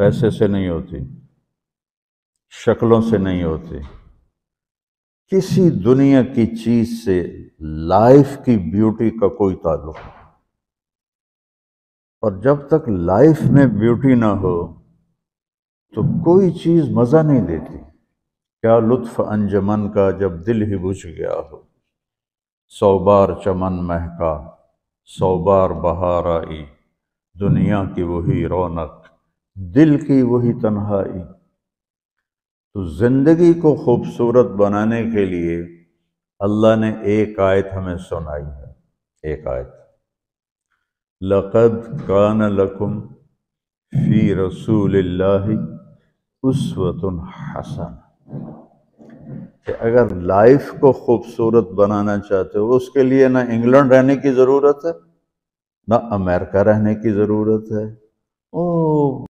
पैसे से नहीं होती शक्लों से नहीं होती किसी दुनिया की चीज से लाइफ की ब्यूटी का कोई ताल्लुक नहीं और जब तक लाइफ में ब्यूटी ना हो तो कोई चीज़ मज़ा नहीं देती क्या लुत्फ अंजमन का जब दिल ही बुझ गया हो सौ बार चमन महका सौ बार बहार आई दुनिया की वही रौनक दिल की वही तन्हाई तो ज़िंदगी को खूबसूरत बनाने के लिए अल्लाह ने एक आयत हमें सुनाई है एक आयत लक़द कान लकुम फ़ी रसूल उसवतन हसन कि अगर लाइफ को खूबसूरत बनाना चाहते हो उसके लिए ना इंग्लैंड रहने की ज़रूरत है ना अमेरिका रहने की ज़रूरत है ओ